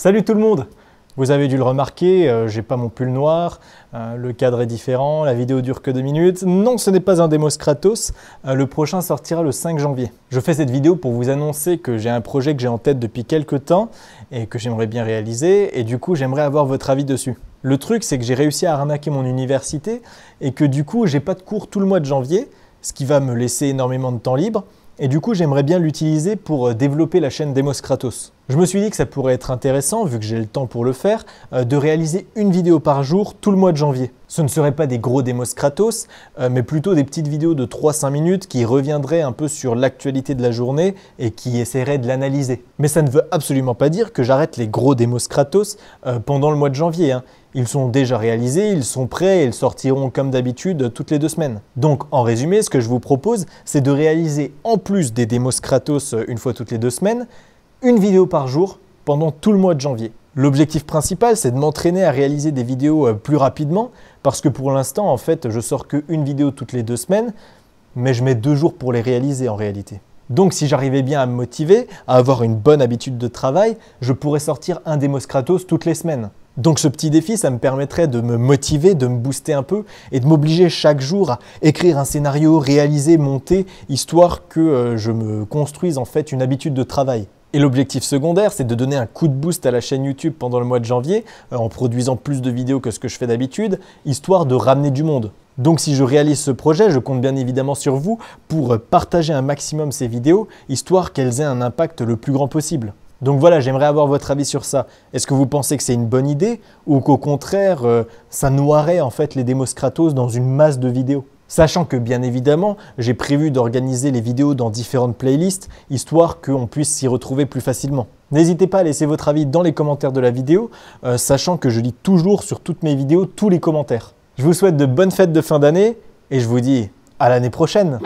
Salut tout le monde Vous avez dû le remarquer, euh, j'ai pas mon pull noir, euh, le cadre est différent, la vidéo dure que deux minutes. Non, ce n'est pas un Demos Kratos, euh, le prochain sortira le 5 janvier. Je fais cette vidéo pour vous annoncer que j'ai un projet que j'ai en tête depuis quelques temps et que j'aimerais bien réaliser et du coup j'aimerais avoir votre avis dessus. Le truc c'est que j'ai réussi à arnaquer mon université et que du coup j'ai pas de cours tout le mois de janvier, ce qui va me laisser énormément de temps libre et du coup j'aimerais bien l'utiliser pour développer la chaîne Demos Kratos. Je me suis dit que ça pourrait être intéressant, vu que j'ai le temps pour le faire, euh, de réaliser une vidéo par jour tout le mois de janvier. Ce ne seraient pas des gros démos Kratos, euh, mais plutôt des petites vidéos de 3-5 minutes qui reviendraient un peu sur l'actualité de la journée et qui essaieraient de l'analyser. Mais ça ne veut absolument pas dire que j'arrête les gros démos Kratos euh, pendant le mois de janvier. Hein. Ils sont déjà réalisés, ils sont prêts et ils sortiront comme d'habitude toutes les deux semaines. Donc en résumé, ce que je vous propose, c'est de réaliser en plus des démos Kratos une fois toutes les deux semaines, une vidéo par jour pendant tout le mois de janvier. L'objectif principal, c'est de m'entraîner à réaliser des vidéos euh, plus rapidement, parce que pour l'instant, en fait, je sors qu'une vidéo toutes les deux semaines, mais je mets deux jours pour les réaliser en réalité. Donc si j'arrivais bien à me motiver, à avoir une bonne habitude de travail, je pourrais sortir un Demos Kratos toutes les semaines. Donc ce petit défi, ça me permettrait de me motiver, de me booster un peu et de m'obliger chaque jour à écrire un scénario, réaliser, monter, histoire que euh, je me construise en fait une habitude de travail. Et l'objectif secondaire, c'est de donner un coup de boost à la chaîne YouTube pendant le mois de janvier, euh, en produisant plus de vidéos que ce que je fais d'habitude, histoire de ramener du monde. Donc si je réalise ce projet, je compte bien évidemment sur vous pour euh, partager un maximum ces vidéos, histoire qu'elles aient un impact le plus grand possible. Donc voilà, j'aimerais avoir votre avis sur ça. Est-ce que vous pensez que c'est une bonne idée ou qu'au contraire, euh, ça noierait en fait les Demos Kratos dans une masse de vidéos Sachant que bien évidemment, j'ai prévu d'organiser les vidéos dans différentes playlists, histoire qu'on puisse s'y retrouver plus facilement. N'hésitez pas à laisser votre avis dans les commentaires de la vidéo, euh, sachant que je lis toujours sur toutes mes vidéos tous les commentaires. Je vous souhaite de bonnes fêtes de fin d'année et je vous dis à l'année prochaine